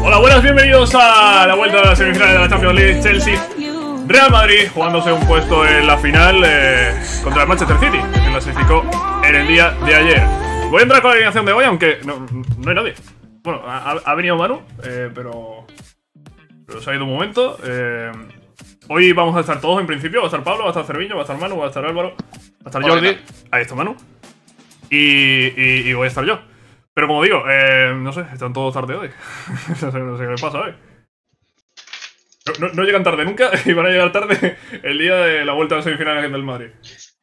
Hola, buenas, bienvenidos a la vuelta de la semifinal de la Champions League. Chelsea, Real Madrid jugándose un puesto en la final eh, contra el Manchester City, que clasificó en el día de ayer. Voy a entrar con la alineación de hoy, aunque no, hay nadie. Bueno, ha, venido Manu, eh, pero, pero se ha ido un momento. Eh. hoy vamos a estar todos en principio, va a estar Pablo, va a estar Cerviño, va a estar Manu, va a estar Álvaro, va a estar Jordi. Ahí está Manu. y, y voy a estar yo. Pero como digo, eh, no sé, están todos tarde hoy. no, sé, qué les pasa hoy. No, llegan tarde nunca y van a llegar tarde el día de la vuelta de semifinales del Madrid.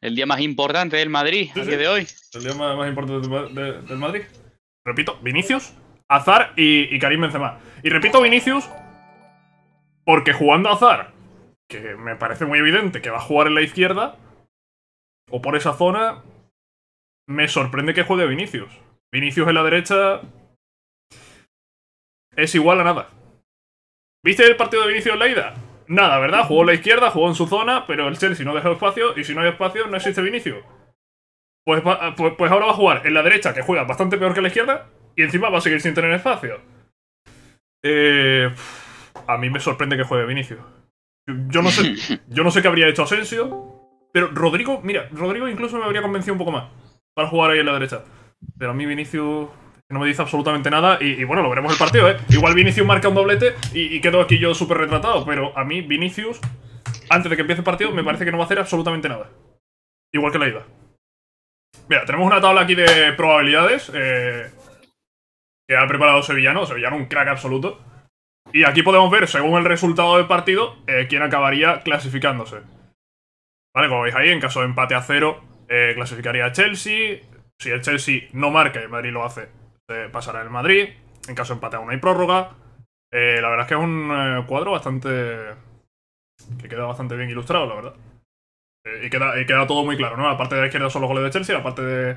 El día más importante del Madrid, el día de hoy. El día más, importante del, Madrid. Repito, Vinicius, Azar y, Karim Benzema. Y repito Vinicius porque jugando a Azar, que me parece muy evidente que va a jugar en la izquierda, o por esa zona, me sorprende que juegue Vinicius. Vinicius en la derecha es igual a nada. ¿Viste el partido de Vinicius en la ida? Nada, ¿verdad? Jugó en la izquierda, jugó en su zona, pero el Chelsea no dejó espacio y si no hay espacio no existe Vinicius. Pues, eh, pues, pues, ahora va a jugar en la derecha, que juega bastante peor que la izquierda, y encima va a seguir sin tener espacio. Eh, a mí me sorprende que juegue Vinicius. Yo no sé, yo no sé qué habría hecho Asensio, pero Rodrigo, mira, Rodrigo incluso me habría convencido un poco más para jugar ahí en la derecha. Pero a mí Vinicius no me dice absolutamente nada. Y, bueno, lo veremos el partido, ¿eh? Igual Vinicius marca un doblete y, quedo aquí yo súper retratado. Pero a mí Vinicius, antes de que empiece el partido, me parece que no va a hacer absolutamente nada. Igual que la ida. Mira, tenemos una tabla aquí de probabilidades. Eh, que ha preparado Sevillano. Sevillano, un crack absoluto. Y aquí podemos ver, según el resultado del partido, eh, quién acabaría clasificándose. Vale, como veis ahí, en caso de empate a cero, eh, clasificaría a Chelsea. Si el Chelsea no marca y el Madrid lo hace, eh, pasará el Madrid. En caso de empate aún hay prórroga. Eh, la verdad es que es un eh, cuadro bastante... que queda bastante bien ilustrado, la verdad. y, queda, y queda todo muy claro, ¿no? La parte de la izquierda son los goles de Chelsea, la parte de...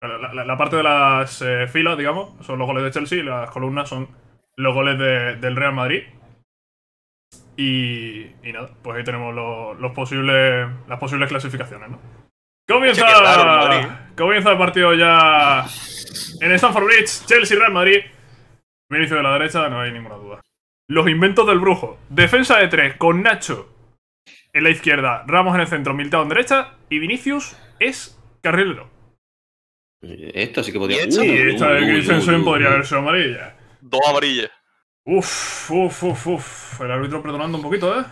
La, parte de las filas, digamos, son los goles de Chelsea y las columnas son los goles del Real Madrid. Y, y nada, pues ahí tenemos los posibles, las posibles clasificaciones, ¿no? ¡Comienza! Comienza el partido ya en Stamford Bridge, Chelsea-Real Madrid. Vinicius de la derecha, no hay ninguna duda. Los inventos del brujo. Defensa de tres con Nacho en la izquierda, Ramos en el centro, Militao en derecha y Vinicius es carrilero. Esto sí que podría ser. Sí, esta de Christensen podría haber sido amarilla. Dos amarillas. Uf, uf, uf, uf. El árbitro perdonando un poquito, ¿eh?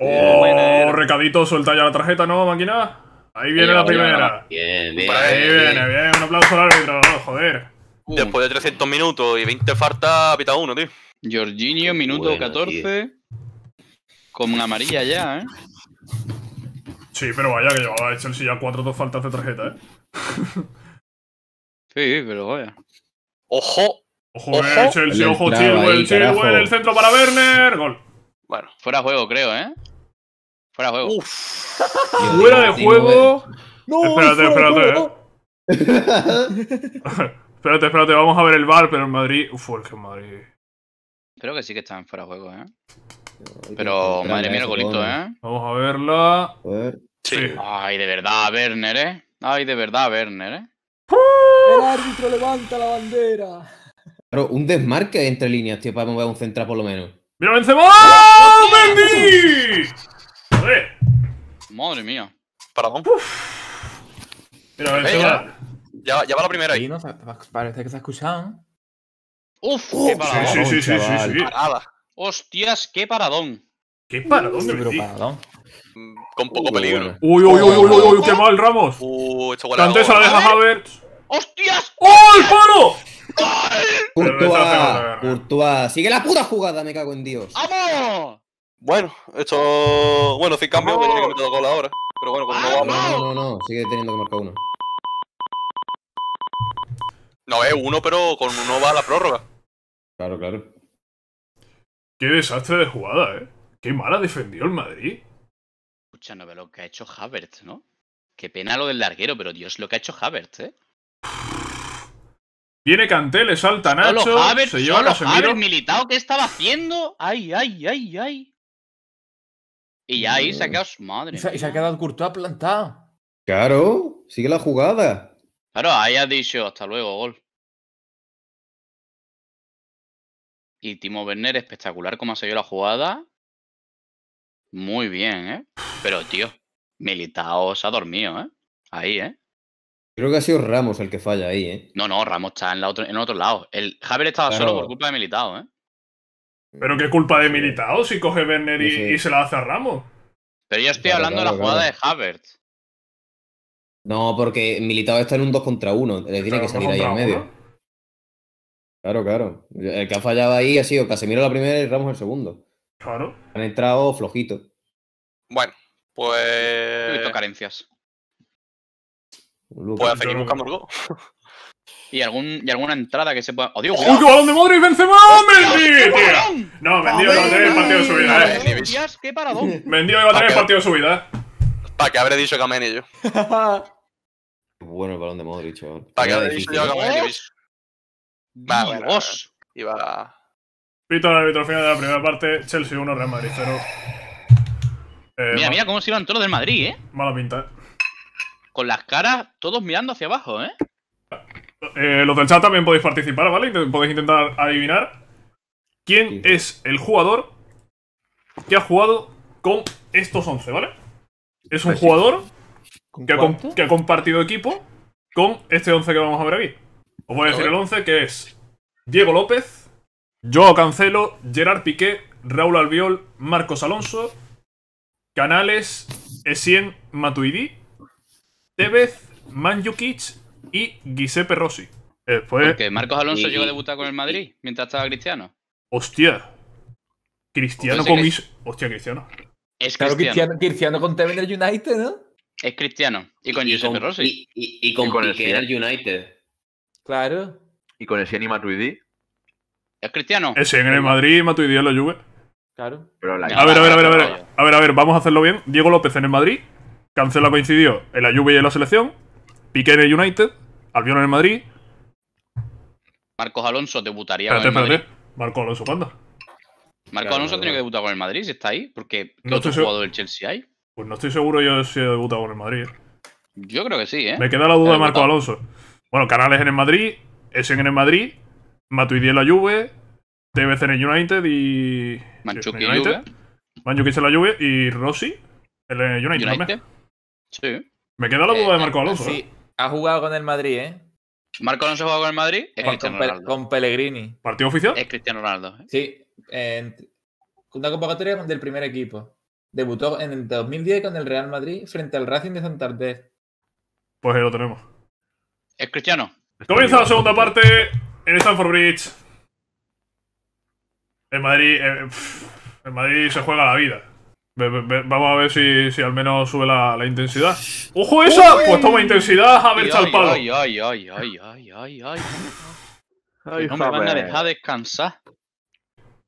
Oh, recadito, suelta ya la tarjeta, ¿no, máquina? Ahí viene la primera. Bien, bien. Ahí viene, bien. Un aplauso al árbitro, joder. Uh. Después de 300 minutos y 20 faltas, pita uno, tío. Jorginho, minuto 14. Con una amarilla ya, ¿eh? Sí, pero vaya que llevaba el Chelsea ya 4 dos faltas de tarjeta, ¿eh? sí, pero vaya. ¡Ojo! ¡Ojo, ojo. Chelsea! ¡Ojo, Chilwell! ¡Chilwell! ¡El centro para Werner! ¡Gol! Bueno, fuera juego, creo, ¿eh? Fuera de juego. Fuera de juego. Eh. No, espérate, espérate. Eh. espérate, espérate, vamos a ver el bar, pero en Madrid. Uf, es que en Madrid. Espero que sí que están fuera de juego, ¿eh? Pero madre mía, el golito, ¿eh? Vamos a verla. Sí. Ay, de verdad, Werner, ¿eh? Ay, de verdad, Werner, ¿eh? El árbitro levanta la bandera. Pero un desmarque entre líneas, tío, para mover un central por lo menos. ¡Mira, vencemos! ¡Mendy! Madre mía. Paradón. Mira, a ver, ya, ya, ya, va la primera ahí. no, parece que se ha escuchado. Uf, Uf qué paradón. Sí, sí, sí, sí, sí, Hostias, qué paradón. Qué paradón, me pero Con poco peligro. Uy, uy, uy, uy, uy, qué mal, Ramos. Uh, esto la deja ver. ¡Hostias! ¡Oh, el paro! Courtois, Courtois, sigue la puta jugada, me cago en Dios. ¡Vamos! Bueno, esto. Bueno, sin cambio, me que meter dos ahora. Pero bueno, cuando no ah, No, no, no, sigue teniendo que marcar uno. No, es uno, pero con uno va a la prórroga. Claro, claro. Qué desastre de jugada, ¿eh? Qué mala defendió el Madrid. Escucha, no veo lo que ha hecho Havertz, ¿no? Qué pena lo del larguero, pero Dios lo que ha hecho Havertz, ¿eh? Viene Canté, le salta Nacho, solo Havertz, se lleva solo Havertz, militado, ¿qué estaba haciendo? Ay, ay, ay, ay. Y ya ahí se ha quedado su madre. Y se, ha quedado a plantado. Claro, sigue la jugada. Claro, ahí ha dicho hasta luego, gol. Y Timo Werner espectacular como ha salido la jugada. Muy bien, ¿eh? Pero, tío, Militao se ha dormido, ¿eh? Ahí, ¿eh? Creo que ha sido Ramos el que falla ahí, ¿eh? No, no, Ramos está en, la otro, en otro lado. El Javier estaba solo por culpa de Militao, ¿eh? Pero qué culpa de Militao si coge Werner y, se la hace a Ramos. Pero yo estoy hablando de la jugada de Havertz. No, porque Militao está en un 2 contra 1. Le tiene que salir ahí en medio. Claro, claro. El que ha fallado ahí ha sido Casemiro la primera y Ramos el segundo. Claro. Han entrado flojitos. Bueno, pues. He visto carencias. Pues un seguir buscando y, algún, y alguna entrada que se pueda. ¡Oh, Dios! ¡Uy, qué balón de Modric! ¡Benzema! ¡Oh, ¡Mendy! No, que va a tener el partido de subida, eh. qué paradón. Vendido va a tener el partido de subida, eh. Para que habré dicho y yo. bueno el balón de Modric, chaval. Para que habré dicho yo y Va, Vamos vos. va. Pito al árbitro final de la primera parte, Chelsea 1, Real Madrid 0. Eh, mira, mira cómo se iban todos del Madrid, ¿eh? Mala pinta. eh. Con las caras todos mirando hacia abajo, eh, eh los del chat también podéis participar, ¿vale? Podéis intentar adivinar quién es el jugador que ha jugado con estos 11, ¿vale? Es un pues jugador que ha, compartido equipo con este 11 que vamos a ver aquí. Os voy a decir el 11 que es Diego López, Joao Cancelo, Gerard Piqué, Raúl Albiol, Marcos Alonso, Canales, Esien Matuidi, Tevez, Manjukic y Giuseppe Rossi. Eh, ¿Por qué Marcos Alonso llegó a debutar con el Madrid mientras estaba Cristiano. Hostia. Cristiano con mis. Hostia, Cristiano. Es claro, Cristiano. Cristiano con del United, ¿no? Es Cristiano. Y con Giuseppe Rossi. Y, y, con, y el United. Claro. ¿Y con el y Matuidi? ¿Es Cristiano? Ese en el Madrid y Matuidi en la Juve. Claro. a, ver, a ver, a ver, a ver, a ver. A ver, vamos a hacerlo bien. Diego López en el Madrid. Cancela coincidió en la Juve y en la selección. Piqué en el United. Albion en el Madrid. Marcos Alonso debutaría. Espérate, espérate. Marco Alonso, ¿cuándo? Marco Alonso ha tenido que debutar con el Madrid, si está ahí, porque ¿qué no otro jugador del Chelsea hay? Pues no estoy seguro yo si he debutado con el Madrid. ¿eh? Yo creo que sí, ¿eh? Me queda la duda de Marco Alonso. Bueno, Canales en el Madrid, Essen en el Madrid, Matuidi en la Juve, TBC en el United y... Manchuki en United. Manchuki en la Juve y Rossi en el United, United. Sí. Me queda la duda de eh, Marco Alonso. Sí, ¿eh? ha jugado con el Madrid, ¿eh? Marco no se juega con el Madrid. Eh, con, Pellegrini. ¿Partido oficial? Es Cristiano Ronaldo. ¿eh? Sí. una convocatoria del primer equipo. Debutó en el 2010 con el Real Madrid frente al Racing de Santander. Pues ahí lo tenemos. Es Cristiano. Comienza la segunda parte en Stanford Bridge. En Madrid. En eh, Madrid se juega la vida vamos a ver si, si al menos sube la, la intensidad. ¡Ojo esa! Pues toma intensidad, a ver, al palo. Ay, ay, ay, ay, ay, ay, ay. ay no me van a dejar descansar.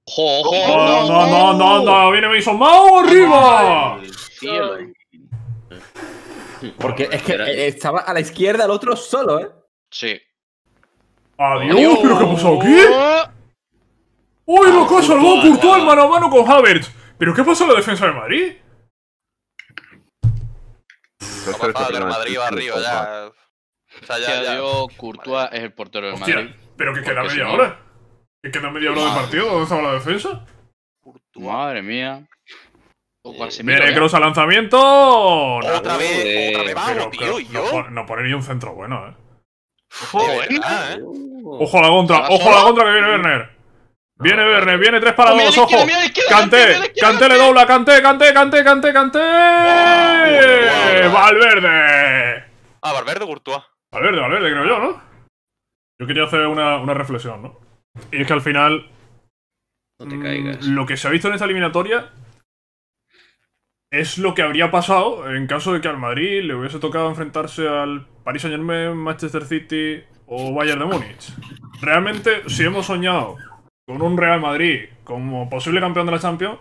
¡Ojo, ojo! Ah, ¡No, no, no, no! no, ¡Viene Mason Mao arriba! Porque es que estaba a la izquierda el otro solo, ¿eh? Sí. ¡Adiós! ¿Pero qué ha pasado aquí? ¡Uy, lo que ha salvado Courtois mano a mano con Havertz! ¿Pero qué pasó la defensa de Madrid? ha pasado el Madrid va arriba ya. O sea, ya, ya. Courtois es el portero del Madrid. Pero que queda media hora. ¿Que queda media hora de partido? ¿Dónde estaba la defensa? Madre mía. Eh, Mira Cross al lanzamiento. Otra vez, otra vez tío. No, pone ni un centro bueno, eh. eh. Ojo a la contra, ojo a la contra que viene Werner. Viene Verne, viene 3 para 2, ojo. Canté, canté, le dobla, canté, canté, canté, canté, canté. Valverde. Ah, Valverde, Courtois. Valverde, Valverde, creo yo, ¿no? Yo quería hacer una, una reflexión, ¿no? Y es que al final. No te caigas. Mm, lo que se ha visto en esta eliminatoria es lo que habría pasado en caso de que al Madrid le hubiese tocado enfrentarse al Paris Saint Germain, Manchester City o Bayern de Múnich. Realmente, si hemos soñado con un Real Madrid como posible campeón de la Champions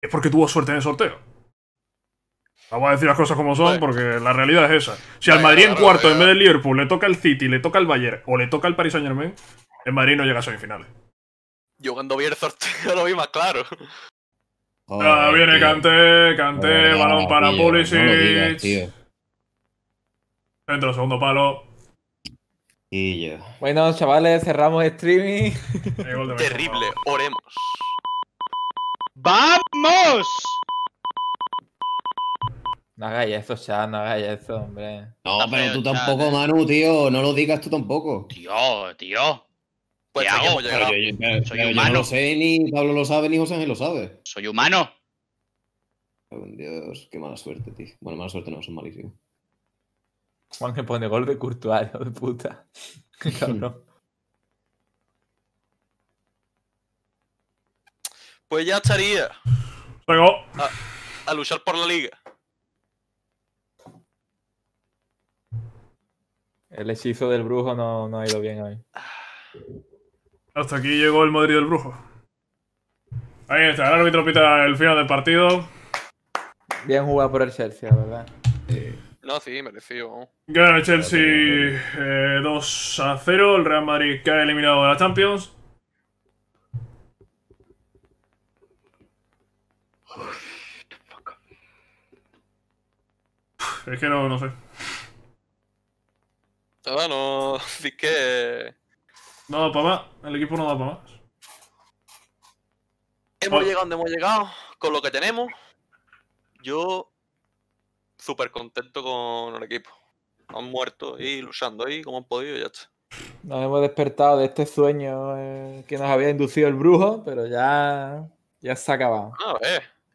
es porque tuvo suerte en el sorteo. Vamos a decir las cosas como son, porque la realidad es esa. Si al Madrid en cuarto, en vez del Liverpool, le toca el City, le toca el Bayern o le toca el Paris Saint Germain, el Madrid no llega a semifinales. Yo cuando vi el sorteo lo vi más claro. ah, viene Canté, Canté, balón para Pulisic. No segundo palo. Y yo. Bueno, chavales, cerramos el streaming. Terrible, oremos. ¡Vamos! No hagáis eso, chat, no hagáis eso, hombre. No, pero tú tampoco, Manu, tío. No lo digas tú tampoco. Tío, tío. Pues ¿Qué hago? Yo, no lo sé, ni Pablo lo sabe, ni José lo sabe. Soy humano. Dios, qué mala suerte, tío. Bueno, mala suerte no, son malísimos. Juan que pone gol de Courtois, de puta. Qué cabrón. Pues ya estaría. Luego. A, luchar por la liga. El hechizo del brujo no, ha ido bien hoy. Hasta aquí llegó el Madrid del brujo. Ahí está, el árbitro pita el final del partido. Bien jugado por el Chelsea, verdad. Sí. No, sí, merecido. Gana Chelsea 2 eh, a 0. El Real Madrid que ha eliminado a la Champions. Es que no, no sé. Nada, ah, no. Es que. No da para más. El equipo no da para más. Hemos oh. llegado donde hemos llegado, con lo que tenemos. Yo súper contento con el equipo. Han muerto y luchando ahí como han podido ya está. Nos hemos despertado de este sueño eh, que nos había inducido el brujo, pero ya, ya se ha acabado. Ah,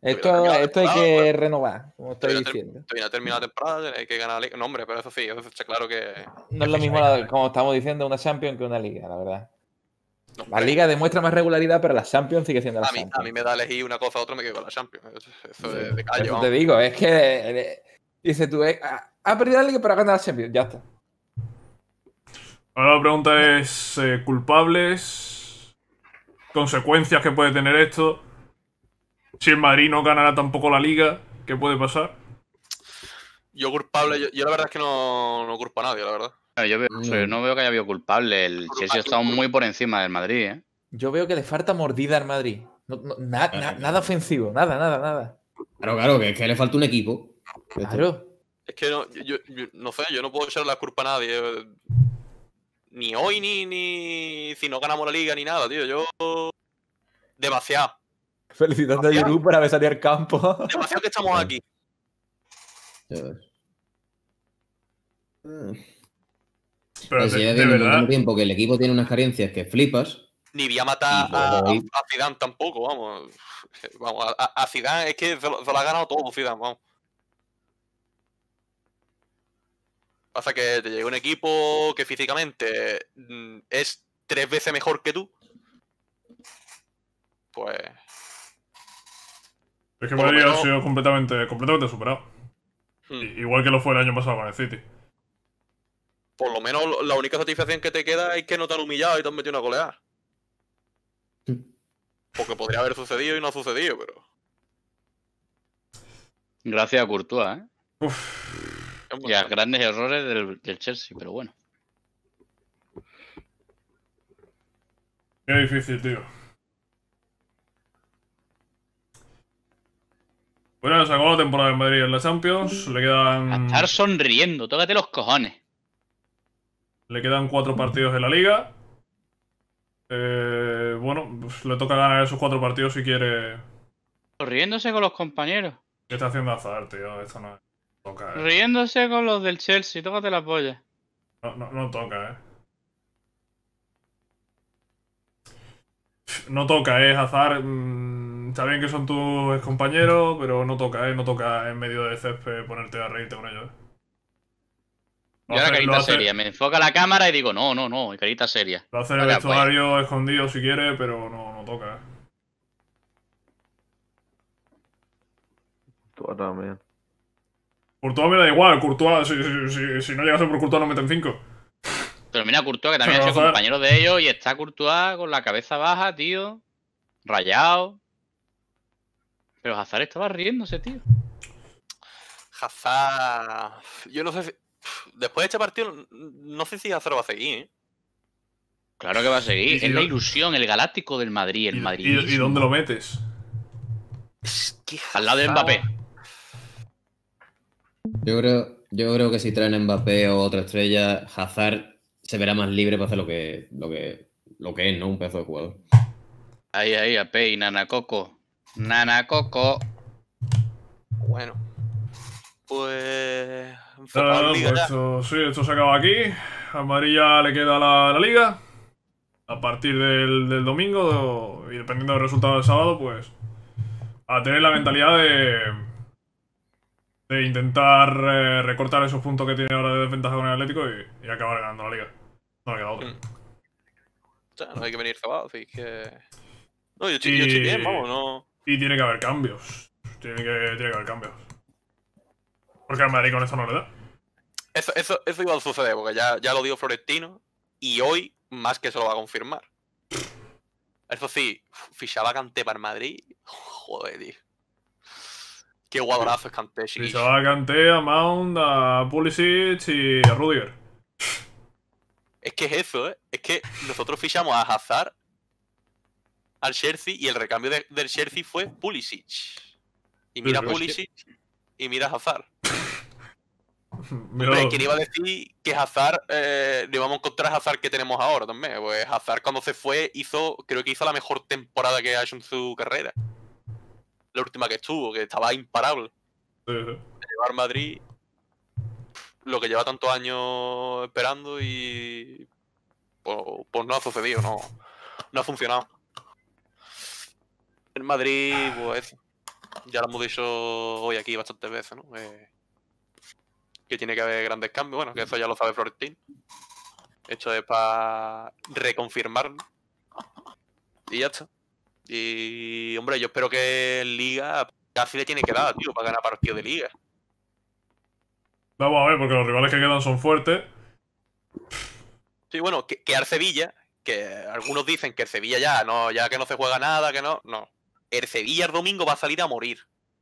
esto, esto hay que pues. renovar, como estoy diciendo. termina la temporada, hay que ganar la No, pero eso sí, eso está claro que. No es lo mismo, como estamos diciendo, una Champions que una Liga, la verdad. la Liga demuestra más regularidad, pero la Champions sigue siendo la a mí, Champions. A mí me da elegir una cosa a otra, me quedo con la Champions. Eso, de, te digo, es que eh, Dice tú, eh, ah, ha perdido a alguien para ganar la Champions. Ya está. Ahora la pregunta es: eh, ¿culpables? ¿Consecuencias que puede tener esto? Si el Madrid no ganará tampoco la liga, ¿qué puede pasar? Yo culpable, yo, la verdad es que no, no culpo a nadie, la verdad. Yo, no veo que haya habido culpable. El Chelsea ha estado muy por encima del Madrid. ¿eh? Yo veo que le falta mordida al Madrid. nada ofensivo, nada, nada, nada. Claro, claro, que es que le falta un equipo. Es que no, yo, no sé, yo no puedo echar la culpa a nadie. Eh, ni hoy, ni, ni si no ganamos la liga, ni nada, tío. Yo. Demasiado. Felicitando a Yuru por haber salido al campo. Demasiado que estamos aquí. Mm. pero si Pero de, de verdad. tiempo que el equipo tiene unas carencias que flipas. Ni voy a matar a, a, Zidane tampoco, vamos. Vamos, a, Zidane es que se la se lo ha ganado todo Zidane, vamos. Pasa que te llega un equipo que físicamente mm, es tres veces mejor que tú. Pues. Es que Madrid haber sido completamente, completamente superado. Hmm. Igual que lo fue el año pasado con el City. Por lo menos la única satisfacción que te queda es que no te han humillado y te han metido una goleada. Porque podría haber sucedido y no ha sucedido, pero. Gracias a Courtois, ¿eh? Uf y a grandes errores del, Chelsea, pero bueno. Qué difícil, tío. Bueno, se acabó la temporada en Madrid en la Champions. Le quedan. A estar sonriendo, tócate los cojones. Le quedan cuatro partidos de la liga. Eh, bueno, pues, le toca ganar esos cuatro partidos si quiere. Sonriéndose con los compañeros. ¿Qué está haciendo Azar, tío? Esto no es. Eh. Riéndose con los del Chelsea, tócate la polla. No, no, no toca, eh. No toca, eh, Azar. Mm, está que son tus compañeros, pero no toca, eh. No toca en medio de césped ponerte a reírte con ellos. Yo carita seria, me enfoca la cámara y digo, no, no, no, carita seria. Lo hace el vestuario escondido si quiere, pero no, no toca. Eh. Tú también. Courtois me da igual, Courtois, si, no llegase por Courtois no meten 5. Pero mira Courtois, que también ha sido compañero de ellos y está Courtois con la cabeza baja, tío. Rayado. Pero Hazard estaba riéndose, tío. Hazard... Yo no sé si... Después de este partido, no sé si Hazard va a seguir, ¿eh? Claro que va a seguir. es la ilusión, el galáctico del Madrid, el ¿Y, dónde lo metes? Al lado de Mbappé. Yo creo, yo creo que si traen Mbappé o otra estrella, Hazard se verá más libre para hacer lo que, lo que, lo que es, ¿no? Un pedazo de jugador. Ahí, ahí, a Pei, Nanacoco. Nanacoco. Bueno. Pues. pues esto, sí, esto se acaba aquí. A Amarilla le queda la, la liga. A partir del domingo, y dependiendo del resultado del sábado, pues. A tener la mentalidad de de intentar eh, recortar esos puntos que tiene ahora de desventaja con el Atlético y, acabar ganando la liga. No le queda otra. Mm. O sea, no hay que venir cebado, es que... No, yo estoy, bien, vamos, no... Y tiene que haber cambios. Tiene que, tiene que haber cambios. Porque al Madrid con eso no le da. Eso, eso, eso porque ya, ya lo dio Florentino y hoy más que se lo va a confirmar. Eso sí, fichaba Canté para el Madrid. Joder, tío. Qué jugadorazos Kanté, chiquillos. Fichaba a Kanté, a Mount, a Pulisic y a Rudiger. Es que es eso, ¿eh? Es que nosotros fichamos a Hazard, al Chelsea, y el recambio del Chelsea fue Pulisic. Y mira Pulisic y mira Hazard. ¿quién iba a decir que Hazard eh, le vamos a encontrar Hazard que tenemos ahora también? Pues Hazard cuando se fue hizo, creo que hizo la mejor temporada que ha hecho en su carrera la última que estuvo, que estaba imparable. Llevar Madrid lo que lleva tantos años esperando y pues, pues no ha sucedido, no, no ha funcionado. En Madrid, pues ya lo hemos dicho hoy aquí bastantes veces, ¿no? Eh, que tiene que haber grandes cambios, bueno, que eso ya lo sabe Florentín. Esto es para Reconfirmarlo Y ya está. Y, hombre, yo espero que en Liga casi le tiene que dar, tío, para ganar partido de Liga. Vamos a ver, porque los rivales que quedan son fuertes. Sí, bueno, que, que Sevilla, que algunos dicen que el Sevilla ya, no, ya que no se juega nada, que no, no. El Sevilla el domingo va a salir a morir.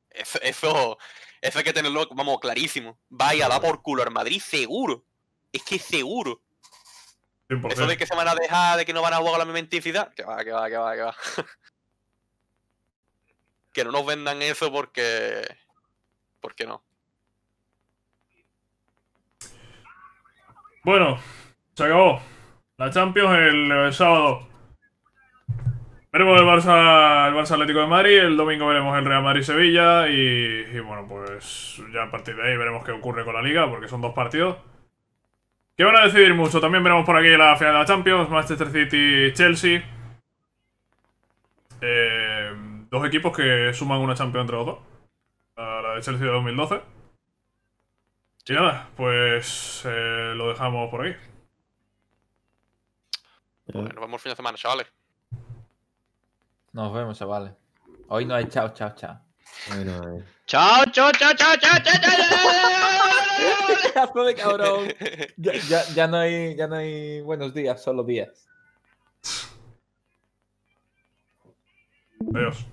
Eso, eso, hay que tenerlo, vamos, clarísimo. Vaya, va por culo al Madrid, seguro. Es que seguro. Eso de que se van a dejar, de que no van a jugar la Mementicidad… que va, que va, que va, que va que no nos vendan eso porque. porque no. Bueno, se acabó. La Champions el, sábado. Veremos el Barça, el Barça Atlético de Madrid, el domingo veremos el Real Madrid-Sevilla y, y, bueno, pues ya a partir de ahí veremos qué ocurre con la Liga, porque son dos partidos. Que van a decidir mucho, también veremos por aquí la final de la Champions, Manchester City-Chelsea. Eh, Dos equipos que suman una Champions entre los dos. A la de Chelsea de 2012. Y nada, pues eh, lo dejamos por aquí. Bueno, nos vemos el fin de semana, chavales. Nos vemos, chavales. Hoy no hay chao, chao, chao. chao, Chao, chao, chao, chao, chao, chao, chao. no hay, ya no hay buenos días, solo días. Adiós.